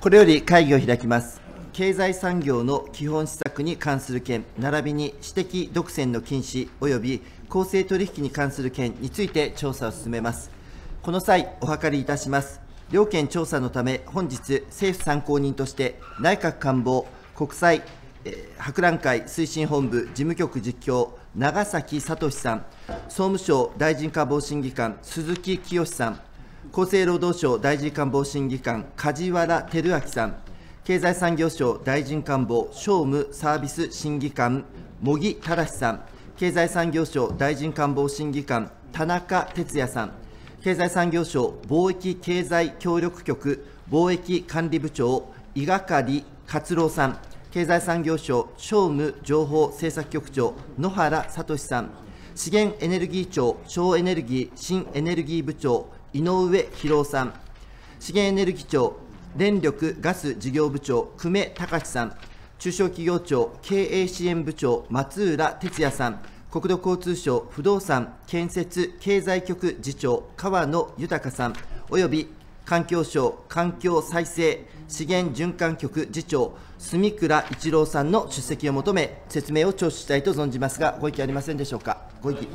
これより会議を開きます。経済産業の基本施策に関する件、並びに私的独占の禁止及び公正取引に関する件について調査を進めます。この際、お諮りいたします。両件調査のため、本日、政府参考人として、内閣官房国際、え博覧会推進本部事務局実況、長崎聡さん、総務省大臣官房審議官、鈴木清さん、厚生労働省大臣官房審議官、梶原輝明さん、経済産業省大臣官房商務サービス審議官、茂木忠さん、経済産業省大臣官房審議官、田中哲也さん、経済産業省貿易経済協力局貿易管理部長、伊掛克郎さん、経済産業省商務情報政策局長、野原聡さん、資源エネルギー庁省エネルギー新エネルギー部長、井上博さん資源エネルギー庁電力ガス事業部長久米隆さん中小企業庁経営支援部長松浦哲也さん国土交通省不動産建設経済局次長川野豊さんおよび環境省環境再生資源循環局次長住倉一郎さんの出席を求め説明を聴取したいと存じますがご意見ありませんでしょうかご意見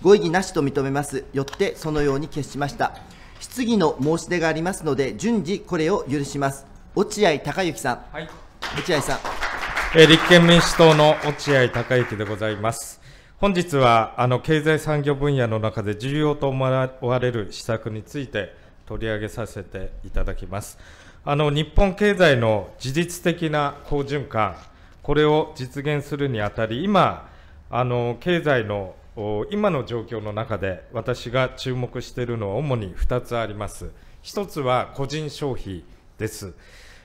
ご異議なしと認めます。よってそのように決しました。質疑の申し出がありますので、順次これを許します。落合隆之さん。はい、落合さん。えー、立憲民主党の落合隆之でございます。本日はあの経済産業分野の中で重要と思われる施策について取り上げさせていただきます。あの日本経済の自律的な好循環、これを実現するにあたり、今、あの経済の今の状況の中で私が注目しているのは主に2つあります。1つは個人消費です。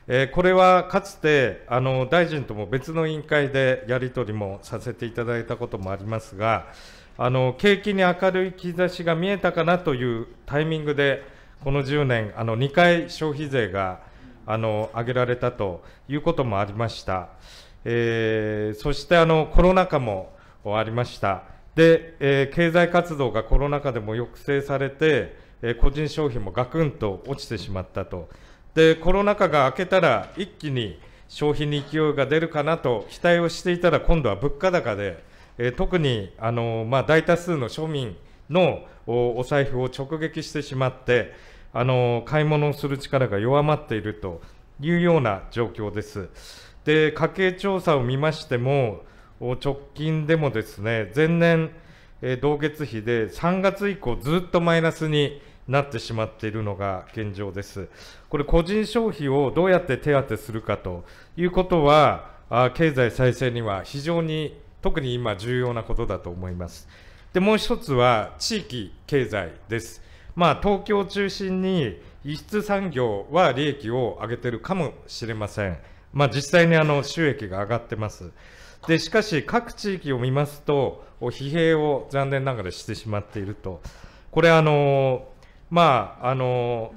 えこれはかつてあの大臣とも別の委員会でやり取りもさせていただいたこともありますが、あの景気に明るい兆しが見えたかなというタイミングで、この10年、あの2回消費税があの上げられたということもありました。えー、そしてあのコロナ禍もありました。で、えー、経済活動がコロナ禍でも抑制されて、えー、個人消費もガクンと落ちてしまったと。で、コロナ禍が明けたら一気に消費に勢いが出るかなと期待をしていたら今度は物価高で、えー、特に、あのまあ、大多数の庶民のお財布を直撃してしまって、あの買い物をする力が弱まっているというような状況です。で家計調査を見ましても直近でもですね、前年、え同月比で3月以降ずっとマイナスになってしまっているのが現状です。これ、個人消費をどうやって手当てするかということは、あ経済再生には非常に特に今重要なことだと思います。で、もう一つは地域経済です。まあ、東京を中心に輸出産業は利益を上げてるかもしれません。まあ、実際にあの収益が上がってます。でしかし、各地域を見ますと、疲弊を残念ながらしてしまっていると、これ、あのまああの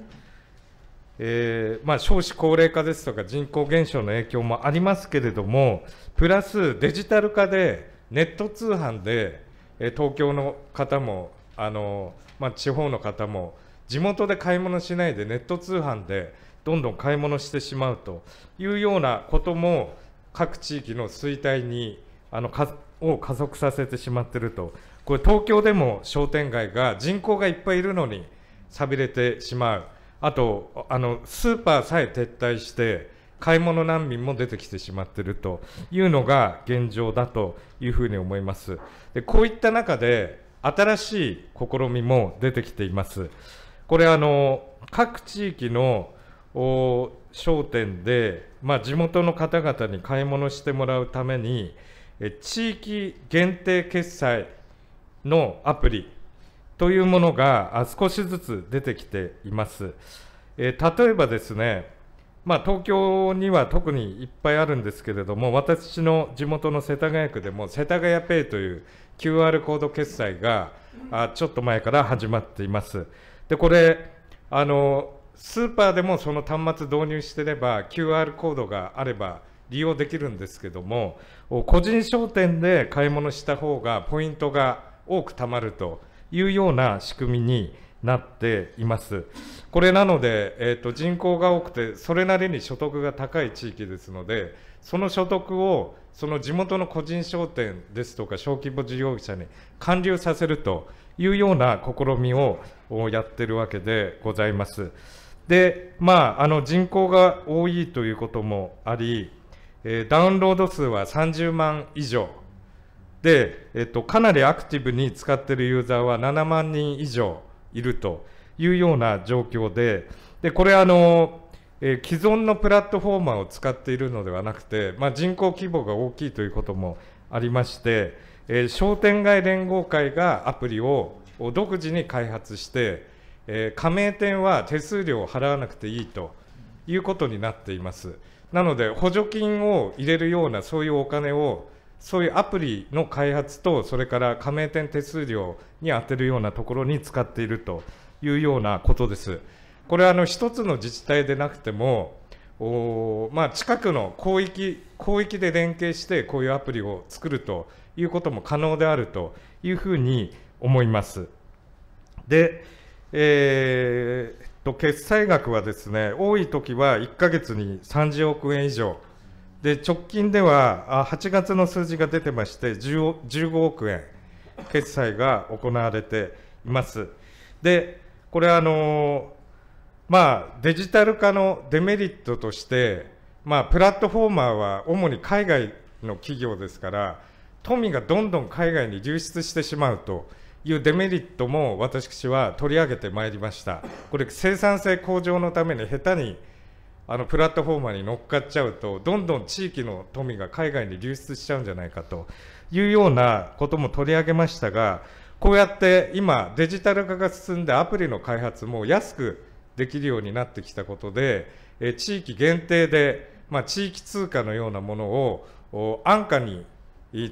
えーまあ、少子高齢化ですとか人口減少の影響もありますけれども、プラスデジタル化で、ネット通販で、え東京の方もあの、まあ、地方の方も、地元で買い物しないでネット通販でどんどん買い物してしまうというようなことも各地域の衰退にあのかを加速させてしまってるとこれ東京でも商店街が人口がいっぱいいるのにさびれてしまうあとあのスーパーさえ撤退して買い物難民も出てきてしまっているというのが現状だというふうに思います。でこういった中で新しい試みも出てきています。これあの各地域の商店で、まあ、地元の方々に買い物してもらうために地域限定決済のアプリというものが少しずつ出てきています。え例えばですね、まあ、東京には特にいっぱいあるんですけれども、私の地元の世田谷区でも、世田谷ペイという QR コード決済があちょっと前から始まっています。でこれあのスーパーでもその端末導入してれば QR コードがあれば利用できるんですけども個人商店で買い物した方がポイントが多く貯まるというような仕組みになっています。これなので、えーと、と人口が多くてそれなりに所得が高い地域ですのでその所得をその地元の個人商店ですとか小規模事業者に還流させるというような試みをやってるわけでございます。で、まあ、あの人口が多いということもあり、えー、ダウンロード数は30万以上で、えっと、かなりアクティブに使っているユーザーは7万人以上いるというような状況で、でこれあの、えー、既存のプラットフォーマーを使っているのではなくて、まあ、人口規模が大きいということもありまして、えー、商店街連合会がアプリを独自に開発して、えー、加盟店は手数料を払わなくていいということになっています。なので、補助金を入れるような、そういうお金を、そういうアプリの開発と、それから加盟店手数料に充てるようなところに使っているというようなことです。これはあの一つの自治体でなくても、おまあ、近くの広域広域で連携してこういうアプリを作るということも可能であるというふうに思います。で、えー、と決済額はですね多い時は1か月に30億円以上で直近では8月の数字が出てまして15億円決済が行われていますでこれあのまあデジタル化のデメリットとしてまあプラットフォーマーは主に海外の企業ですから富がどんどん海外に流出してしまうと。いうデメリットも私は取り上げてまいりました。これ生産性向上のために下手にあのプラットフォーマーに乗っかっちゃうとどんどん地域の富が海外に流出しちゃうんじゃないかというようなことも取り上げましたがこうやって今デジタル化が進んでアプリの開発も安くできるようになってきたことでえ地域限定で、まあ、地域通貨のようなものを安価に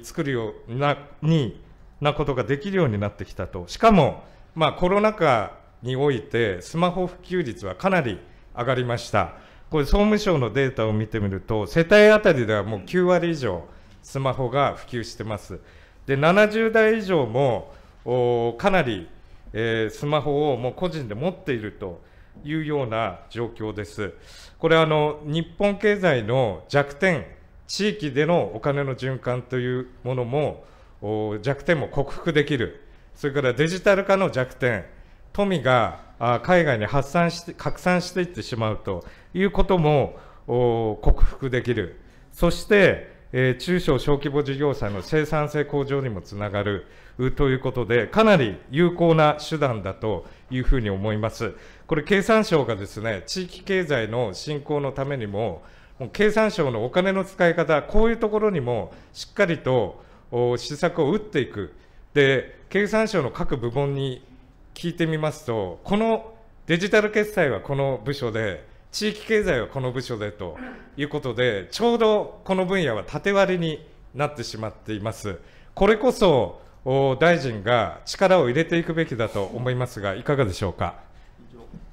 作るようなになことができるようになってきたと。しかも、まあ、コロナ禍においてスマホ普及率はかなり上がりました。これ総務省のデータを見てみると、世帯当たりではもう9割以上スマホが普及してます。で、70代以上もかなり、えー、スマホをもう個人で持っているというような状況です。これあの、日本経済の弱点、地域でのお金の循環というものも、弱点も克服できる、それからデジタル化の弱点、富が海外に発散して拡散していってしまうということも克服できる、そして、え中小小規模事業者の生産性向上にもつながるということで、かなり有効な手段だというふうに思います。これ、経産省がですね、地域経済の振興のためにも、経産省のお金の使い方、こういうところにもしっかりと施策を打っていく、で経産省の各部門に聞いてみますと、このデジタル決済はこの部署で、地域経済はこの部署でということで、ちょうどこの分野は縦割りになってしまっています。これこそ大臣が力を入れていくべきだと思いますが、いかがでしょうか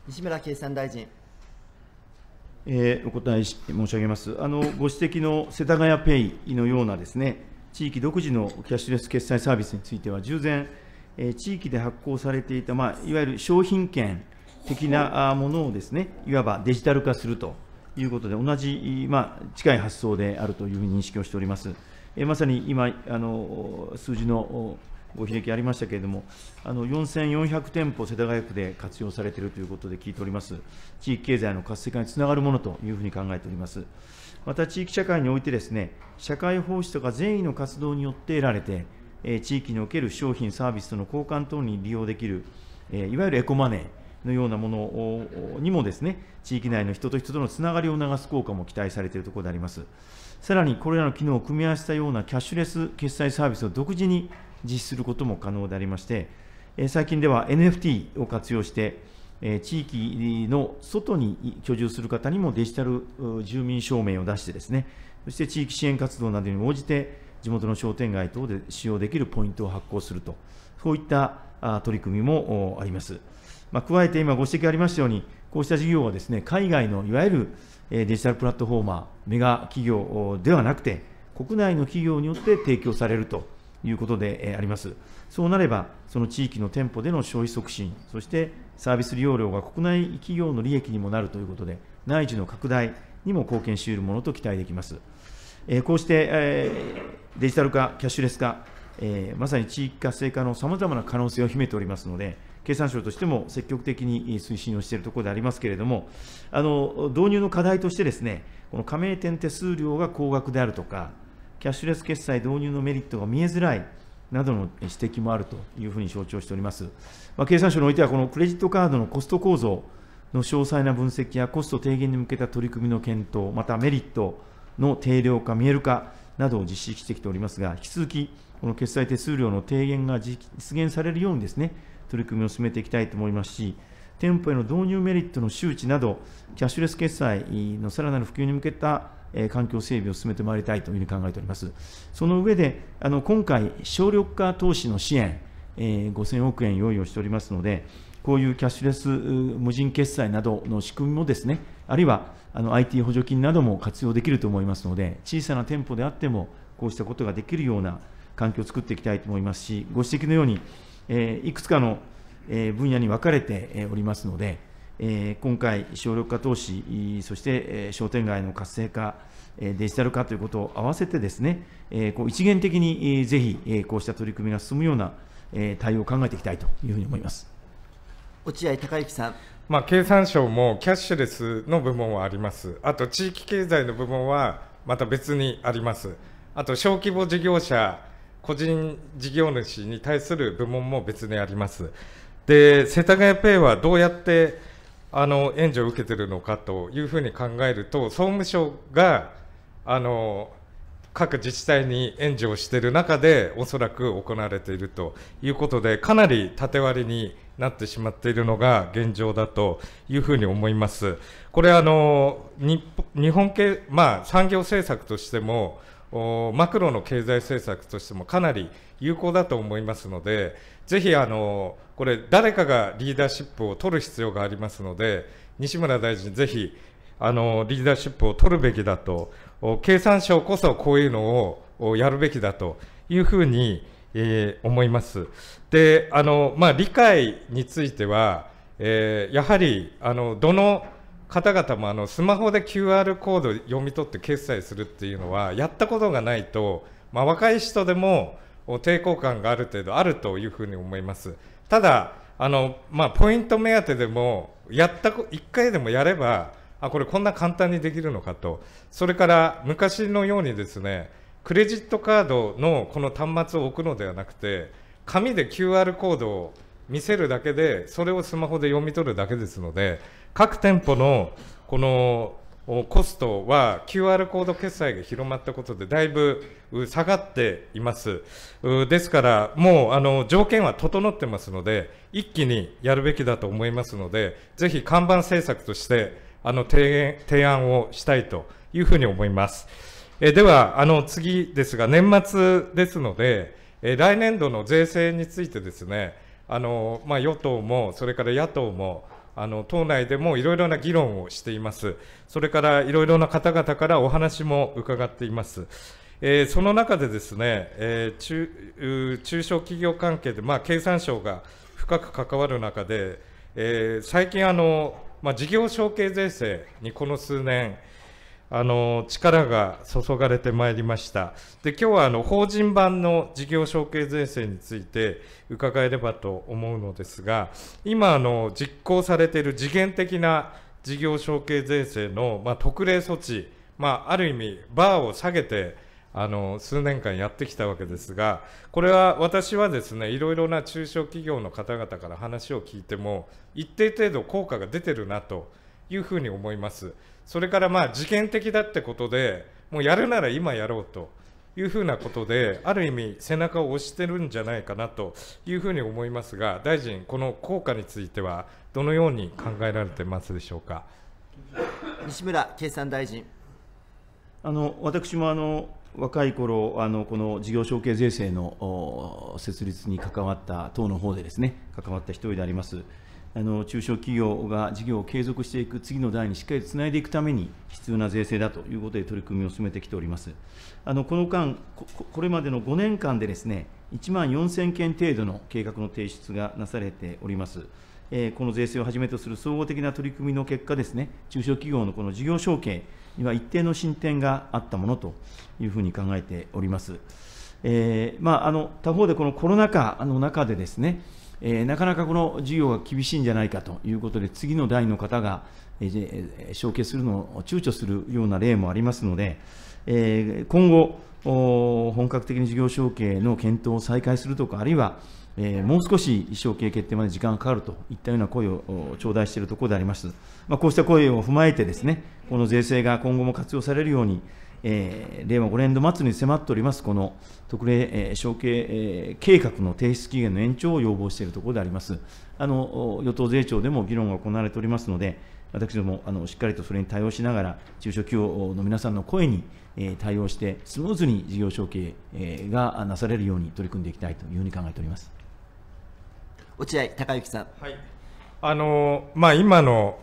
西村経産大臣。えー、お答えし申し上げますあの、ご指摘の世田谷ペイのようなですね、地域独自のキャッシュレス決済サービスについては、従前、地域で発行されていた、まあ、いわゆる商品券的なものをですね、いわばデジタル化するということで、同じ、まあ、近い発想であるという認識をしております。えまさに今あの、数字のごねきありましたけれども、あの4400店舗、世田谷区で活用されているということで聞いております、地域経済の活性化につながるものというふうに考えております。また地域社会においてですね、社会奉仕とか善意の活動によって得られて、え地域における商品、サービスとの交換等に利用できる、えいわゆるエコマネーのようなものにもですね、地域内の人と人とのつながりを促す効果も期待されているところであります。さらにこれらの機能を組み合わせたようなキャッシュレス決済サービスを独自に実施することも可能でありまして、最近では NFT を活用して、え地域の外に居住する方にもデジタル住民証明を出してですね、そして地域支援活動などに応じて、地元の商店街等で使用できるポイントを発行すると、そういった取り組みもあります。まあ、加えて今ご指摘ありましたように、こうした事業はですね、海外のいわゆるデジタルプラットフォーマー、メガ企業ではなくて、国内の企業によって提供されるということであります。そうなれば、その地域の店舗での消費促進、そしてサービス利用料が国内企業の利益にもなるということで、内需の拡大にも貢献しうるものと期待できます。えこうして、えデジタル化、キャッシュレス化、えまさに地域活性化のさまざまな可能性を秘めておりますので、経産省としても積極的に推進をしているところでありますけれども、あの導入の課題としてですね、この加盟店手数料が高額であるとか、キャッシュレス決済導入のメリットが見えづらいなどの指摘もあるというふうに承知をしております。まあ、経産省においては、このクレジットカードのコスト構造の詳細な分析やコスト低減に向けた取り組みの検討、またメリットの定量化、見える化などを実施してきておりますが、引き続き、この決済手数料の低減が実現されるようにですね、取り組みを進めていきたいと思いますし、店舗への導入メリットの周知など、キャッシュレス決済のさらなる普及に向けたえ環境整備を進めてまいりたいというふうに考えております。その上で、あの今回、省力化投資の支援、え5000億円用意をしておりますので、こういうキャッシュレス無人決済などの仕組みもですね、あるいはあの IT 補助金なども活用できると思いますので、小さな店舗であっても、こうしたことができるような環境を作っていきたいと思いますし、ご指摘のように、えいくつかの分野に分かれておりますので、え今回、省力化投資、そして商店街の活性化、デジタル化ということを合わせてですね、こう一元的にぜひこうした取り組みが進むような対応を考えていきたいというふうに思います落合隆之さん。まあ、経産省もキャッシュレスの部門はあります、あと地域経済の部門はまた別にあります、あと小規模事業者、個人事業主に対する部門も別にあります。で世田谷ペイはどうやってあの援助を受けてるのかというふうに考えると総務省があの各自治体に援助をしている中でおそらく行われているということでかなり縦割りになってしまっているのが現状だというふうに思います。これあの日本系、まあ、産業政策としてもマクロの経済政策としてもかなり有効だと思いますので、ぜひあのこれ誰かがリーダーシップを取る必要がありますので西村大臣ぜひあのリーダーシップを取るべきだと経産省こそこういうのをやるべきだというふうに、えー、思います。であの、まあ、理解については、えー、やはりあのどの方々もあのスマホで QR コード読み取って決済するっていうのはやったことがないと、まあ、若い人でも抵抗感がある程度あるというふうに思います。ただあの、まあ、ポイント目当てでもやった1回でもやればあこれこんな簡単にできるのかとそれから昔のようにですねクレジットカードのこの端末を置くのではなくて紙で QR コードを見せるだけでそれをスマホで読み取るだけですので各店舗のこのコストは QR コード決済が広まったことでだいぶ下がっています。ですから、もうあの条件は整ってますので、一気にやるべきだと思いますので、ぜひ看板政策としてあの提案をしたいというふうに思います。えでは、あの次ですが、年末ですので、え来年度の税制についてですね、あのまあ、与党も、それから野党も、あの党内でもいろいろな議論をしています、それからいろいろな方々からお話も伺っています。えー、その中でですね、えー、中中小企業関係で、まあ、経産省が深く関わる中で、えー、最近あの、まあ、事業承継税制にこの数年、あの力が注がれてまいりましたで今日はあの法人版の事業承継税制について伺えればと思うのですが今あの実行されている次元的な事業承継税制の、まあ、特例措置、まあ、ある意味バーを下げてあの数年間やってきたわけですがこれは私はですねいろいろな中小企業の方々から話を聞いても一定程度効果が出てるなというふうに思います。それからまあ事件的だってことで、もうやるなら今やろうというふうなことで、ある意味、背中を押してるんじゃないかなというふうに思いますが、大臣、この効果については、どのように考えられてますでしょうか。西村経産大臣あの私もあの若い頃あのこの事業承継税制の設立に関わった党の方でですね関わった一人でありますあの中小企業が事業を継続していく次の代にしっかりつないでいくために必要な税制だということで取り組みを進めてきております。あのこの間これまでの5年間でですね、1万4000件程度の計画の提出がなされております。えこの税制をはじめとする総合的な取り組みの結果ですね、中小企業のこの事業承継には一定の進展があったものというふうに考えております。えー、まあ、あの他方でこのコロナ禍の中でですね、えー、なかなかこの事業が厳しいんじゃないかということで、次の代の方が、えー、承継するのを躊躇するような例もありますので、えー、今後、本格的に事業承継の検討を再開するとか、あるいは、えー、もう少し承継決定まで時間がかかるといったような声を頂戴しているところであります。まあ、こうした声を踏まえてですね、この税制が今後も活用されるように、えー、令和5年度末に迫っております、この特例、えー、承継、えー、計画の提出期限の延長を要望しているところであります。あの与党税調でも議論が行われておりますので、私どもあのしっかりとそれに対応しながら、中小企業の皆さんの声に、えー、対応して、スムーズに事業承継、えー、がなされるように取り組んでいきたいというふうに考えております落合隆之さん。はいあのまあ、今の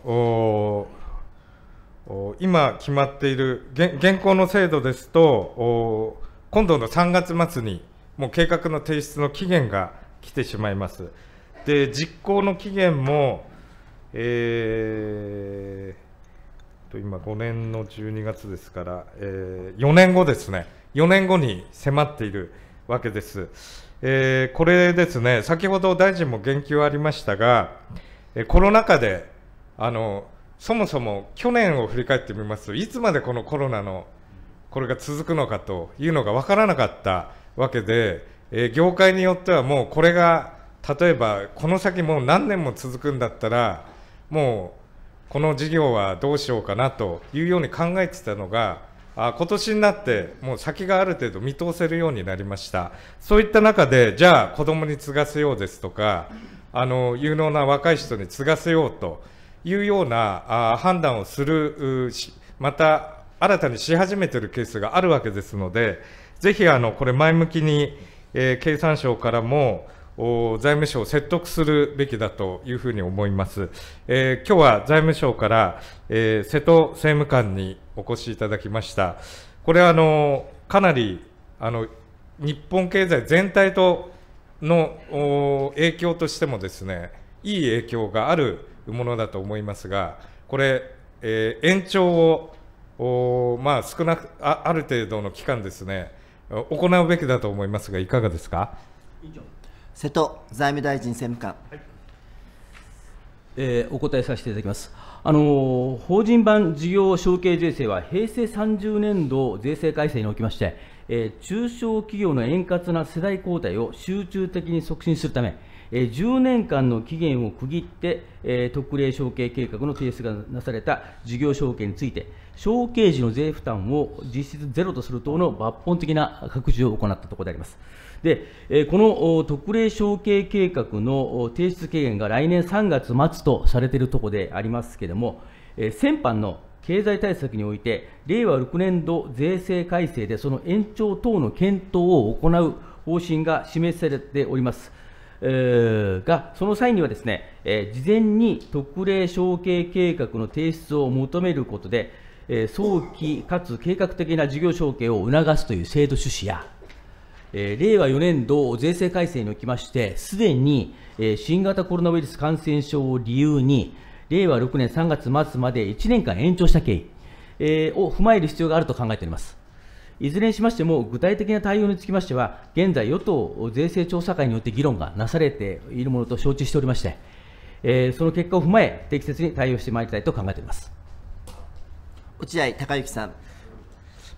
今決まっている現行の制度ですと今度の3月末にもう計画の提出の期限が来てしまいますで実行の期限も、えー、と今5年の12月ですから、えー、4年後ですね4年後に迫っているわけです、えー、これですね先ほど大臣も言及ありましたがコロナ禍であのそもそも去年を振り返ってみますといつまでこのコロナのこれが続くのかというのが分からなかったわけで、えー、業界によってはもうこれが例えばこの先もう何年も続くんだったらもうこの事業はどうしようかなというように考えてたのがあ今年になってもう先がある程度見通せるようになりましたそういった中でじゃあ子どもに継がせようですとかあの有能な若い人に継がせようと。いうような判断をする、また新たにし始めているケースがあるわけですので、ぜひあのこれ、前向きに、えー、経産省からも財務省を説得するべきだというふうに思います。えー、今日は財務省から、えー、瀬戸政務官にお越しいただきました。これはあのかなりあの日本経済全体との影響としてもですね、いい影響があるものだと思いますが、これ、えー、延長を、まあ、少なくあ、ある程度の期間ですね、行うべきだと思いますが、いかがですか瀬戸財務大臣政務官、はいえー、お答えさせていただきます。あの法人版事業承継税制は平成30年度税制改正におきまして、えー、中小企業の円滑な世代交代を集中的に促進するため、10年間の期限を区切って、特例承継計画の提出がなされた事業承継について、承継時の税負担を実質ゼロとする等の抜本的な拡充を行ったところであります。で、この特例承継計画の提出期限が来年3月末とされているところでありますけれども、先般の経済対策において、令和6年度税制改正でその延長等の検討を行う方針が示されております。えが、その際にはですね、え事前に特例承継計画の提出を求めることで、え早期かつ計画的な事業承継を促すという制度趣旨や、え令和4年度税制改正におきまして、すでに、え新型コロナウイルス感染症を理由に、令和6年3月末まで1年間延長した経緯、を踏まえる必要があると考えております。いずれにしましても、具体的な対応につきましては、現在、与党税制調査会によって議論がなされているものと承知しておりまして、えー、その結果を踏まえ、適切に対応してまいりたいと考えております落合隆之さん。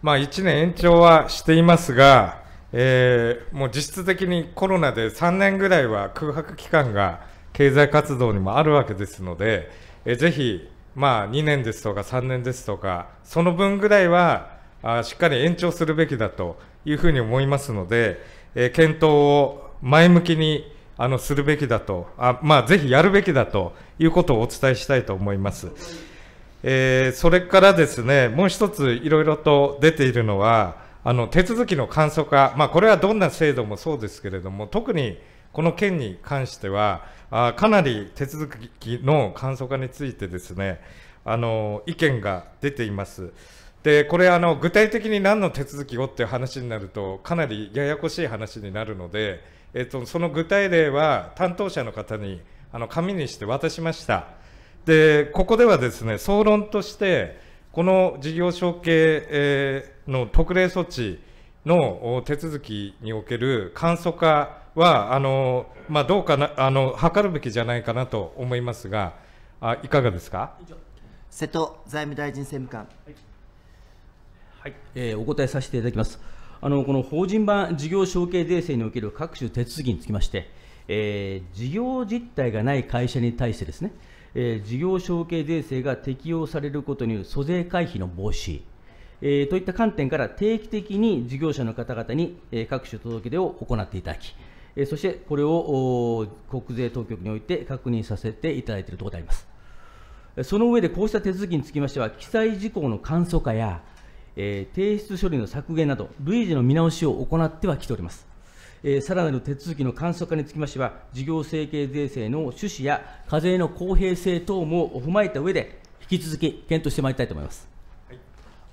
まあ、1年延長はしていますが、えー、もう実質的にコロナで3年ぐらいは空白期間が経済活動にもあるわけですので、えー、ぜひ、まあ、2年ですとか3年ですとか、その分ぐらいはあしっかり延長するべきだというふうに思いますので、えー、検討を前向きにあのするべきだと、あまあ、ぜひやるべきだということをお伝えしたいと思います。えー、それからですね、もう一ついろいろと出ているのは、あの手続きの簡素化、まあ、これはどんな制度もそうですけれども、特にこの件に関しては、あかなり手続きの簡素化についてですね、あの意見が出ています。でこれあの具体的に何の手続きをっていう話になるとかなりややこしい話になるので、えっと、その具体例は担当者の方にあの紙にして渡しましたでここではですね総論としてこの事業承継の特例措置の手続きにおける簡素化はあの、まあ、どうかなあの図るべきじゃないかなと思いますがあいかがですか瀬戸財務大臣政務官、はいはい、えー、お答えさせていただきます。あのこの法人版事業承継税制における各種手続きにつきまして、えー、事業実態がない会社に対してですね、えー、事業承継税制が適用されることによる租税回避の防止、えー、といった観点から定期的に事業者の方々に、えー、各種届け出を行っていただき、えー、そしてこれを国税当局において確認させていただいているところであります。その上でこうした手続きにつきましては、記載事項の簡素化や、えー、提出処理の削減など、類似の見直しを行ってはきております。えー、さらなる手続きの簡素化につきましては、事業承継税制の趣旨や課税の公平性等も踏まえた上で、引き続き検討してまいりたいと思います。はい、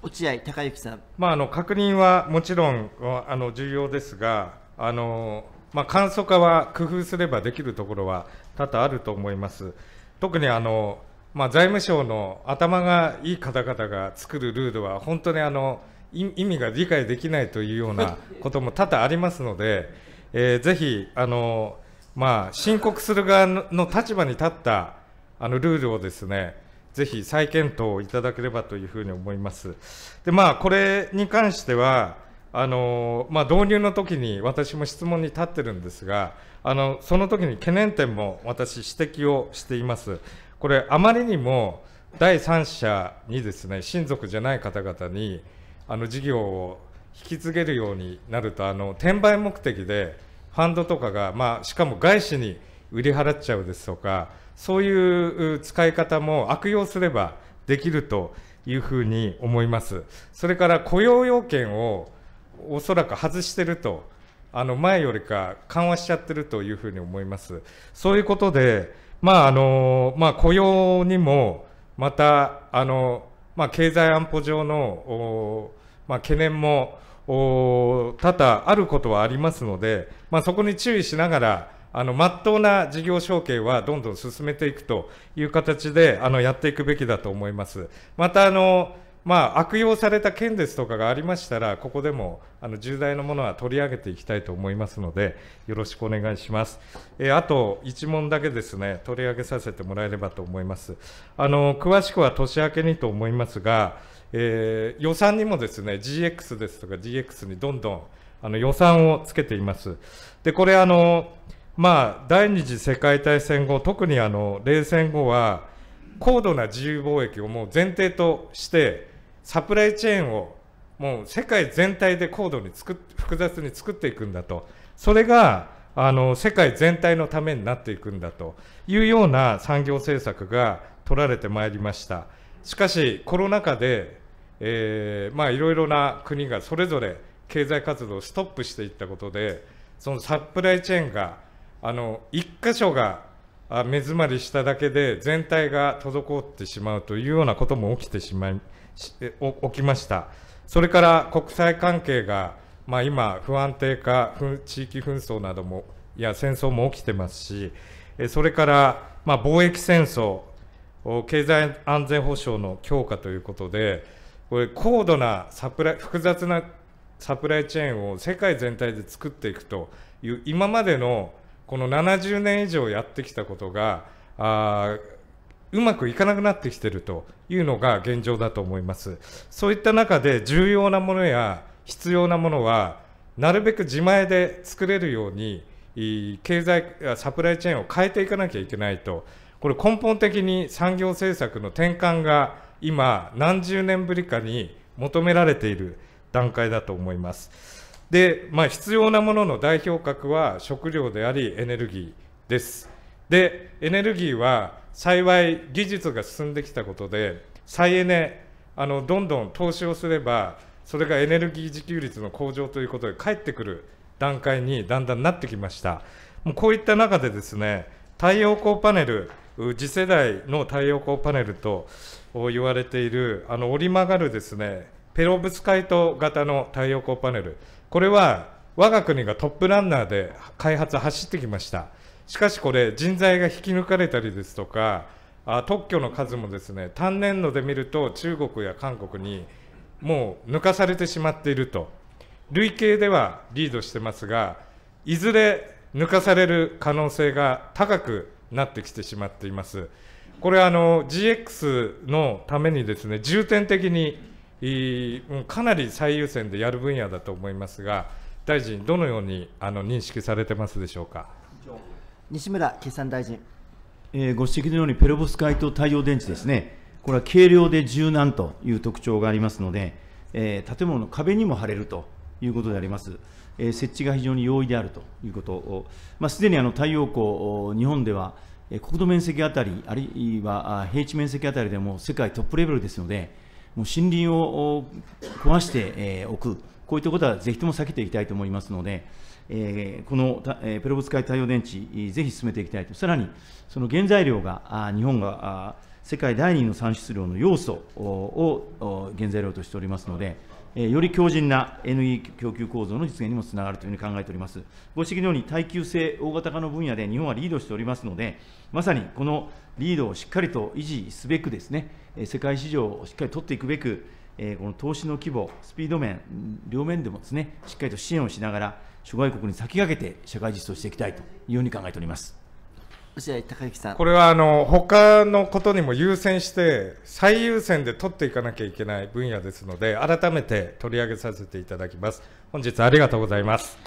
落合隆之さん、まあ、あの確認はもちろんあの重要ですが、あのまあ、簡素化は工夫すればできるところは多々あると思います。特にあのまあ、財務省の頭がいい方々が作るルールは本当にあの意味が理解できないというような ことも多々ありますので、えー、ぜひあの、まあ、申告する側の立場に立ったあのルールをですねぜひ再検討いただければというふうに思います。でまあ、これに関してはあのまあ、導入の時に私も質問に立ってるんですが、あのその時に懸念点も私、指摘をしています。これあまりにも第三者にですね親族じゃない方々にあの事業を引き継げるようになるとあの転売目的でファンドとかが、まあ、しかも外資に売り払っちゃうですとかそういう使い方も悪用すればできるというふうに思いますそれから雇用要件をおそらく外してるとあの前よりか緩和しちゃってるというふうに思いますそういうことでまああのまあ、雇用にも、またあの、まあ、経済安保上の、まあ、懸念も多々あることはありますので、まあ、そこに注意しながら、あの、まっとうな事業承継はどんどん進めていくという形で、あの、やっていくべきだと思います。また、あの、まあ、悪用された件ですとかがありましたら、ここでもあの重大なものは取り上げていきたいと思いますので、よろしくお願いします。えー、あと1問だけですね、取り上げさせてもらえればと思います。あの詳しくは年明けにと思いますが、えー、予算にもですね、GX ですとか g x にどんどんあの予算をつけています。で、これあの、まあ、第二次世界大戦後、特にあの冷戦後は、高度な自由貿易をもう前提として、サプライチェーンをもう世界全体で高度に作っ複雑に作っていくんだとそれがあの世界全体のためになっていくんだというような産業政策が取られてまいりましたしかしコロナ禍で、えまいろいろな国がそれぞれ経済活動をストップしていったことでそのサプライチェーンがあの1箇所が目詰まりしただけで全体が滞ってしまうというようなことも起きてしまい起きました。それから国際関係が、まあ、今、不安定化、地域紛争なども、いや、戦争も起きてますし、それから、まあ、貿易戦争、経済安全保障の強化ということで、これ、高度なサプライ、複雑なサプライチェーンを世界全体で作っていくという、今までのこの70年以上やってきたことが、あうまくいかなくなってきているというのが現状だと思います。そういった中で重要なものや必要なものはなるべく自前で作れるように経済サプライチェーンを変えていかなきゃいけないとこれ根本的に産業政策の転換が今何十年ぶりかに求められている段階だと思います。で、まあ、必要なものの代表格は食料でありエネルギーです。でエネルギーは幸い技術が進んできたことで再エネあのどんどん投資をすればそれがエネルギー自給率の向上ということで返ってくる段階にだんだんなってきましたもうこういった中でですね太陽光パネル次世代の太陽光パネルと言われているあの折り曲がるですねペロブスカイト型の太陽光パネルこれは我が国がトップランナーで開発走ってきましたしかしこれ、人材が引き抜かれたりですとか、あ特許の数もですね単年度で見ると中国や韓国にもう抜かされてしまっていると、累計ではリードしてますが、いずれ抜かされる可能性が高くなってきてしまっています。これあの GX のためにですね重点的にかなり最優先でやる分野だと思いますが、大臣、どのようにあの認識されてますでしょうか。西村経産大臣、えー、ご指摘のように、ペロブスカイト太陽電池ですね、これは軽量で柔軟という特徴がありますので、えー、建物の壁にも貼れるということであります、えー、設置が非常に容易であるということを、まあ、すでにあの太陽光、日本では国土面積あたり、あるいは平地面積あたりでも世界トップレベルですので、もう森林を壊しておく、こういったことはぜひとも避けていきたいと思いますので、えこのペロブスカイ太陽電池、ぜひ進めていきたいと、さらにその原材料が日本が世界第2の産出量の要素を原材料としておりますので、より強靭なエネルギー供給構造の実現にもつながるというふうに考えております。ご指摘のように耐久性大型化の分野で日本はリードしておりますので、まさにこのリードをしっかりと維持すべくですね、世界市場をしっかり取っていくべく、この投資の規模、スピード面、両面でもですね、しっかりと支援をしながら、諸外国に先駆けて社会実装していきたいというように考えております。落合隆之さんこれはあの他のことにも優先して最優先で取っていかなきゃいけない分野ですので改めて取り上げさせていただきます本日ありがとうございます